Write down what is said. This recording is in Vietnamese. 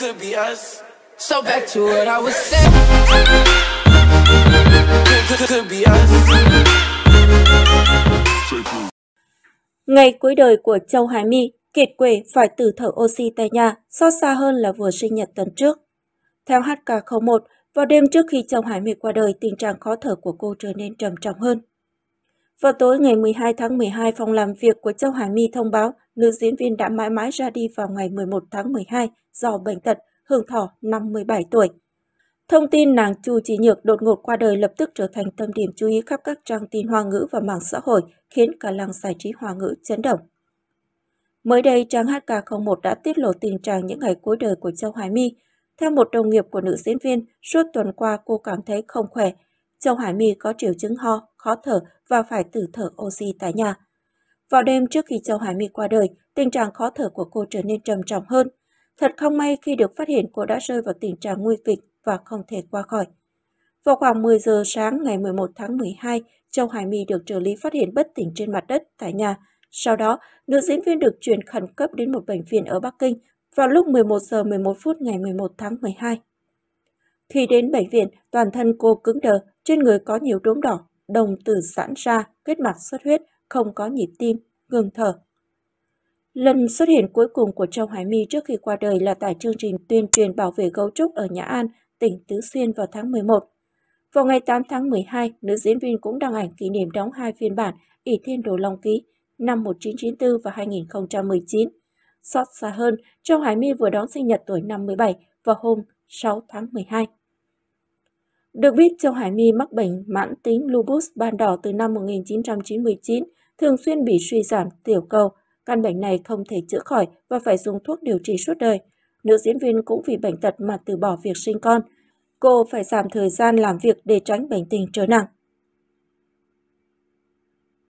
could be us. So back to what I was saying. Could, could be us. Ngày cuối đời của Châu Hải My, kiệt quệ phải tử thở oxy tại nhà, xót xa hơn là vừa sinh nhật tuần trước. Theo HK01, vào đêm trước khi Châu Hải My qua đời, tình trạng khó thở của cô trở nên trầm trọng hơn. Vào tối ngày 12 tháng 12, phòng làm việc của Châu Hải My thông báo nữ diễn viên đã mãi mãi ra đi vào ngày 11 tháng 12 do bệnh tật, hưởng thọ 57 tuổi. Thông tin nàng Chu Chỉ Nhược đột ngột qua đời lập tức trở thành tâm điểm chú ý khắp các trang tin hoa ngữ và mạng xã hội, khiến cả làng giải trí hoa ngữ chấn động. Mới đây, trang HK01 đã tiết lộ tình trạng những ngày cuối đời của Châu Hải My. Theo một đồng nghiệp của nữ diễn viên, suốt tuần qua cô cảm thấy không khỏe. Châu Hải My có triệu chứng ho, khó thở và phải tự thở oxy tại nhà. Vào đêm trước khi Châu Hải My qua đời, tình trạng khó thở của cô trở nên trầm trọng hơn. Thật không may khi được phát hiện cô đã rơi vào tình trạng nguy kịch và không thể qua khỏi. Vào khoảng 10 giờ sáng ngày 11 tháng 12, Châu Hải My được trợ lý phát hiện bất tỉnh trên mặt đất tại nhà. Sau đó, nữ diễn viên được chuyển khẩn cấp đến một bệnh viện ở Bắc Kinh vào lúc 11 giờ 11 phút ngày 11 tháng 12. Khi đến bệnh viện, toàn thân cô cứng đờ, trên người có nhiều đốm đỏ, đồng từ giãn ra, kết mặt xuất huyết, không có nhịp tim, ngừng thở. Lần xuất hiện cuối cùng của Châu Hải My trước khi qua đời là tại chương trình tuyên truyền bảo vệ gấu trúc ở Nhã An, tỉnh Tứ Xuyên vào tháng 11. Vào ngày 8 tháng 12, nữ diễn viên cũng đăng ảnh kỷ niệm đóng hai phiên bản ỷ Thiên Đồ Long Ký năm 1994 và 2019. Xót xa hơn, Châu Hải My vừa đón sinh nhật tuổi 57 vào hôm 6 tháng 12. Được biết, Châu Hải My mắc bệnh mãn tính lupus ban đỏ từ năm 1999, thường xuyên bị suy giảm tiểu cầu. Căn bệnh này không thể chữa khỏi và phải dùng thuốc điều trị suốt đời. Nữ diễn viên cũng vì bệnh tật mà từ bỏ việc sinh con. Cô phải giảm thời gian làm việc để tránh bệnh tình trở nặng.